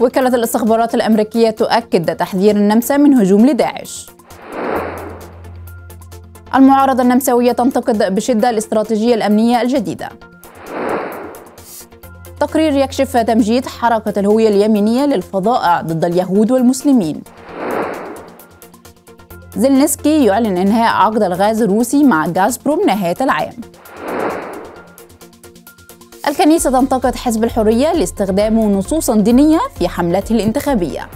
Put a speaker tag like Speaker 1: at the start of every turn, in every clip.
Speaker 1: وكالة الاستخبارات الأمريكية تؤكد تحذير النمسا من هجوم لداعش المعارضة النمساوية تنتقد بشدة الاستراتيجية الأمنية الجديدة تقرير يكشف تمجيد حركة الهوية اليمينية للفظائع ضد اليهود والمسلمين زيلنسكي يعلن إنهاء عقد الغاز الروسي مع غازبروم نهاية العام الكنيسة تنتقد حزب الحرية لاستخدامه نصوصا دينية في حملته الانتخابية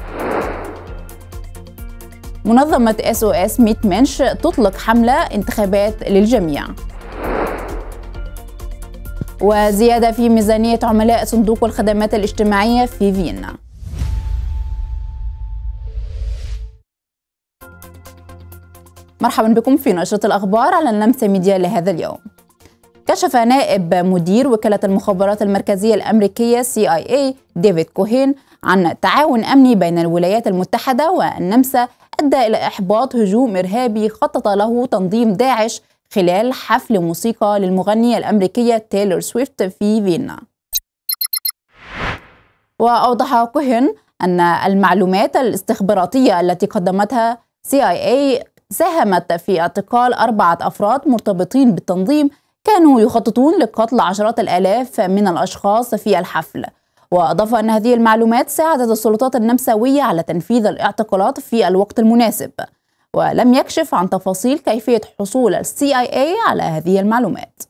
Speaker 1: منظمة اس او اس ميت منش تطلق حملة انتخابات للجميع وزيادة في ميزانية عملاء صندوق الخدمات الاجتماعية في فيينا مرحبا بكم في نشرة الأخبار على النمسا ميديا لهذا اليوم كشف نائب مدير وكالة المخابرات المركزية الأمريكية CIA ديفيد كوهين عن تعاون أمني بين الولايات المتحدة والنمسا أدى إلى إحباط هجوم إرهابي خطط له تنظيم داعش خلال حفل موسيقى للمغنية الأمريكية تايلور سويفت في فيينا وأوضح كوهين أن المعلومات الاستخباراتية التي قدمتها CIA ساهمت في اعتقال أربعة أفراد مرتبطين بالتنظيم كانوا يخططون لقتل عشرات الآلاف من الأشخاص في الحفل وأضاف أن هذه المعلومات ساعدت السلطات النمساوية على تنفيذ الاعتقالات في الوقت المناسب ولم يكشف عن تفاصيل كيفية حصول السي اي اي على هذه المعلومات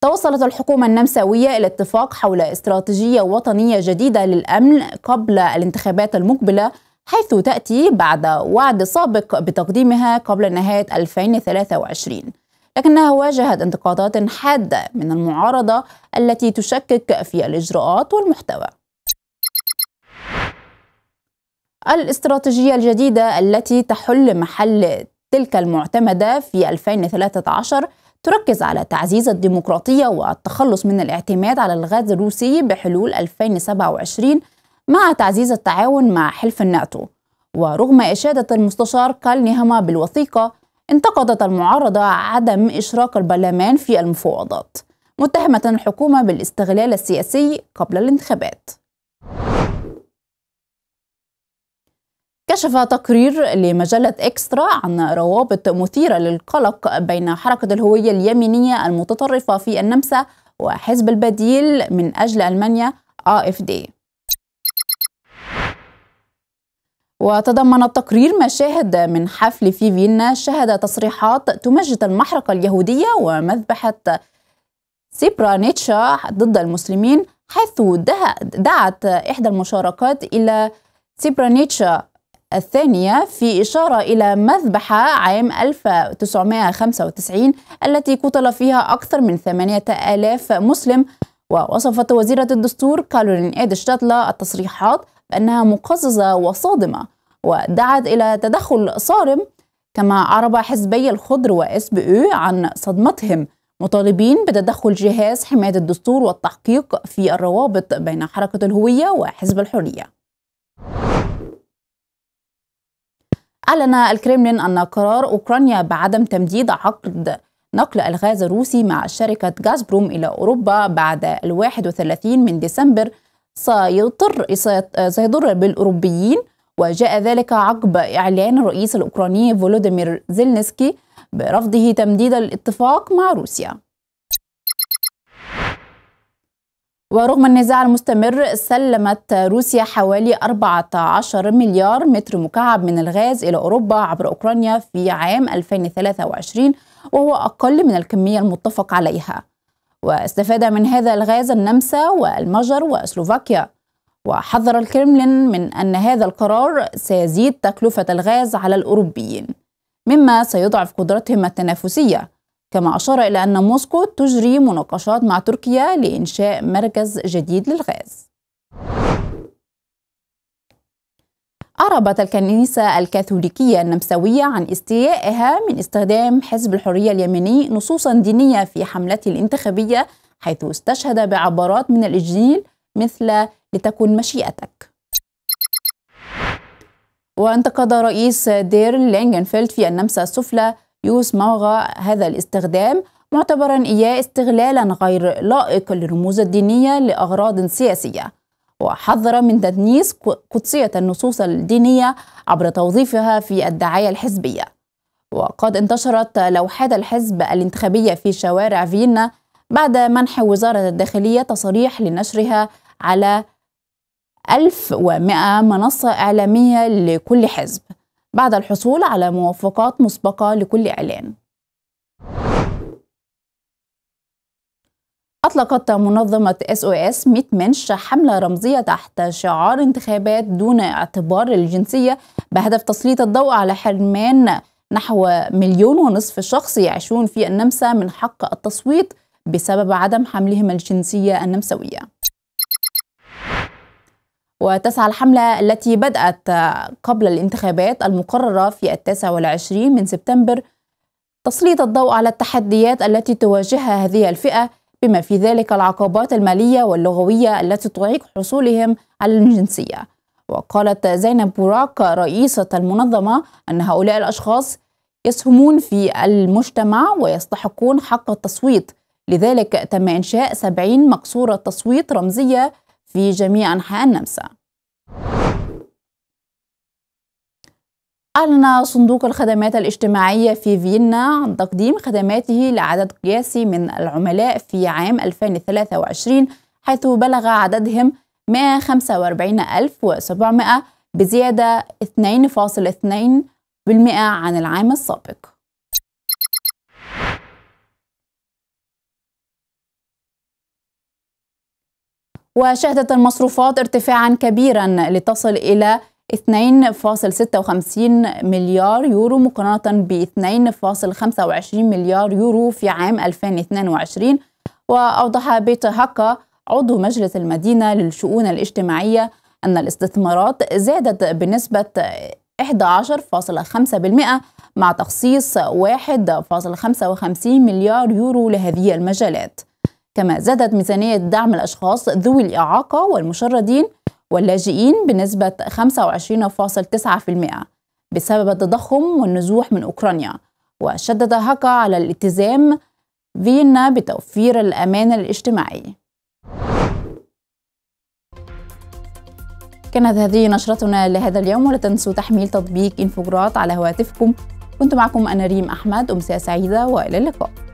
Speaker 1: توصلت الحكومة النمساوية إلى اتفاق حول استراتيجية وطنية جديدة للأمن قبل الانتخابات المقبلة حيث تأتي بعد وعد سابق بتقديمها قبل نهاية 2023 لكنها واجهت انتقادات حادة من المعارضة التي تشكك في الإجراءات والمحتوى الاستراتيجية الجديدة التي تحل محل تلك المعتمدة في 2013 تركز على تعزيز الديمقراطية والتخلص من الاعتماد على الغاز الروسي بحلول 2027 مع تعزيز التعاون مع حلف الناتو ورغم إشادة المستشار كالنهما بالوثيقة انتقدت المعارضة عدم إشراك البرلمان في المفاوضات متهمة الحكومة بالاستغلال السياسي قبل الانتخابات كشف تقرير لمجلة إكسترا عن روابط مثيرة للقلق بين حركة الهوية اليمينية المتطرفة في النمسا وحزب البديل من أجل ألمانيا AFD وتضمن التقرير مشاهد من حفل في فيينا شهد تصريحات تمجد المحرقة اليهودية ومذبحة سيبرانيتشا ضد المسلمين حيث دعت إحدى المشاركات إلى سيبرانيتشا الثانية في إشارة إلى مذبحة عام 1995 التي قتل فيها أكثر من 8000 مسلم ووصفت وزيرة الدستور كارولين إيد التصريحات بأنها مقززة وصادمة ودعت إلى تدخل صارم كما أعرب حزبي الخضر وإس بي أو عن صدمتهم مطالبين بتدخل جهاز حماية الدستور والتحقيق في الروابط بين حركة الهوية وحزب الحرية أعلن الكريملين أن قرار أوكرانيا بعدم تمديد عقد نقل الغاز الروسي مع شركة غازبروم إلى أوروبا بعد الواحد 31 من ديسمبر سيضطر سيضر بالأوروبيين وجاء ذلك عقب إعلان الرئيس الأوكراني فولوديمير زيلنسكي برفضه تمديد الاتفاق مع روسيا ورغم النزاع المستمر سلمت روسيا حوالي 14 مليار متر مكعب من الغاز إلى أوروبا عبر أوكرانيا في عام 2023 وهو أقل من الكمية المتفق عليها واستفاد من هذا الغاز النمسا والمجر وسلوفاكيا وحذر الكرملين من أن هذا القرار سيزيد تكلفة الغاز على الأوروبيين مما سيضعف قدرتهم التنافسية كما أشار إلى أن موسكو تجري مناقشات مع تركيا لإنشاء مركز جديد للغاز أعربت الكنيسة الكاثوليكية النمساوية عن استيائها من استخدام حزب الحرية اليمني نصوصا دينية في حملته الانتخابية حيث استشهد بعبارات من الإجليل مثل لتكن مشيئتك وانتقد رئيس دير لينجنفيلد في النمسا السفلى يوس ماغا هذا الاستخدام معتبرا إياه استغلالا غير لائق للرموز الدينية لأغراض سياسية وحذر من تدنيس قدسية النصوص الدينية عبر توظيفها في الدعاية الحزبية وقد انتشرت لوحات الحزب الانتخابية في شوارع فيينا بعد منح وزارة الداخلية تصريح لنشرها على 1100 منصة إعلامية لكل حزب بعد الحصول على موافقات مسبقة لكل إعلان أطلقت منظمة SOS ميت منش حملة رمزية تحت شعار انتخابات دون اعتبار الجنسية بهدف تسليط الضوء على حرمان نحو مليون ونصف شخص يعيشون في النمسا من حق التصويت بسبب عدم حملهم الجنسية النمساوية وتسعى الحملة التي بدأت قبل الانتخابات المقررة في التاسع والعشرين من سبتمبر تسليط الضوء على التحديات التي تواجهها هذه الفئة بما في ذلك العقبات المالية واللغوية التي تعيق حصولهم على الجنسية وقالت زينب بوراك رئيسة المنظمة أن هؤلاء الأشخاص يسهمون في المجتمع ويستحقون حق التصويت لذلك تم إنشاء 70 مقصورة تصويت رمزية في جميع أنحاء النمسا أعلن صندوق الخدمات الاجتماعية في فيينا عن تقديم خدماته لعدد قياسي من العملاء في عام 2023 حيث بلغ عددهم 145,700 بزيادة 2.2% عن العام السابق وشهدت المصروفات ارتفاعا كبيرا لتصل إلى 2.56 مليار يورو مقارنة ب 2.25 مليار يورو في عام 2022 وأوضح بيت هكا عضو مجلس المدينة للشؤون الاجتماعية أن الاستثمارات زادت بنسبة 11.5% مع تخصيص 1.55 مليار يورو لهذه المجالات كما زادت ميزانية دعم الأشخاص ذوي الإعاقة والمشردين واللاجئين بنسبة 25.9% بسبب التضخم والنزوح من أوكرانيا وشدد هكا على الالتزام فيينا بتوفير الأمان الاجتماعي كانت هذه نشرتنا لهذا اليوم ولا تنسوا تحميل تطبيق إنفوجرات على هواتفكم كنت معكم أنا ريم أحمد أمسية سعيدة وإلى اللقاء